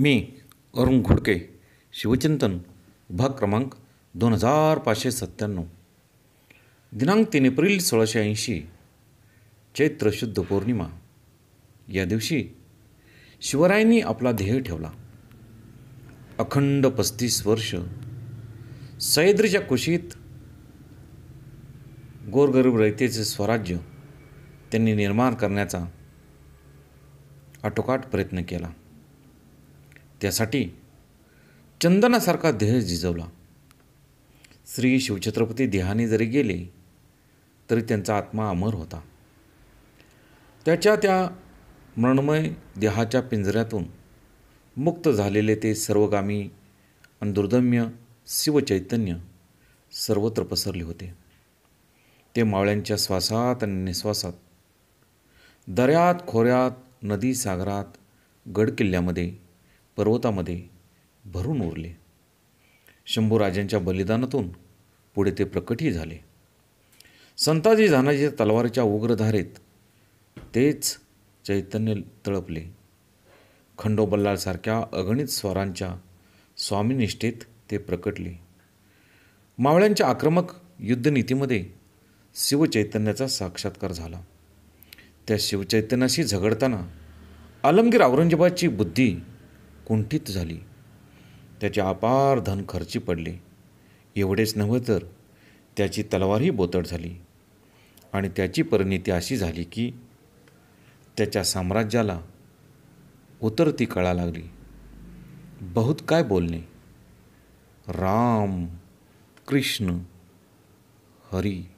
मी अरुण घुडके शिवचिंतन भाग क्रमांक दोन हजार पाचशे सत्त्याण्णव दिनांक तीन एप्रिल सोळाशे ऐंशी चैत्र शुद्ध पौर्णिमा या दिवशी शिवरायांनी आपला ध्येय ठेवला अखंड पस्तीस वर्ष सह्याद्रीच्या कुशीत गोरगरीब रयतेचे स्वराज्य त्यांनी निर्माण करण्याचा आटोकाट प्रयत्न केला त्यासाठी चंदनासारखा देह झिजवला श्री शिवछत्रपती देहाने जरी गेले तरी त्यांचा आत्मा अमर होता त्याच्या त्या मृणमय देहाच्या पिंजऱ्यातून मुक्त झालेले ते सर्वगामी दुर्दम्य शिवचैतन्य सर्वत्र पसरले होते ते मावळ्यांच्या श्वासात आणि निश्वासात दऱ्यात खोऱ्यात नदी सागरात गडकिल्ल्यामध्ये पर्वतामध्ये भरून उरले शंभूराजांच्या बलिदानातून पुढे ते प्रकटही झाले संताजी झानाजी तलवारीच्या उग्रधारेत तेच चैतन्य तळपले खंडोबल्लालसारख्या अगणित स्वरांच्या स्वामीनिष्ठेत ते प्रकटले मावळ्यांच्या आक्रमक युद्धनीतीमध्ये शिवचैतन्याचा साक्षात्कार झाला त्या शिवचैतन्याशी झगडताना आलमगीर औरंगजेबाची बुद्धी कुंठित झाली त्याचे अपार धन खर्ची पडले एवढेच नव्हे तर त्याची तलवारही बोतड झाली आणि त्याची परिणिती अशी झाली की त्याच्या साम्राज्याला उतरती कळा लागली बहुत काय बोलणे राम कृष्ण हरी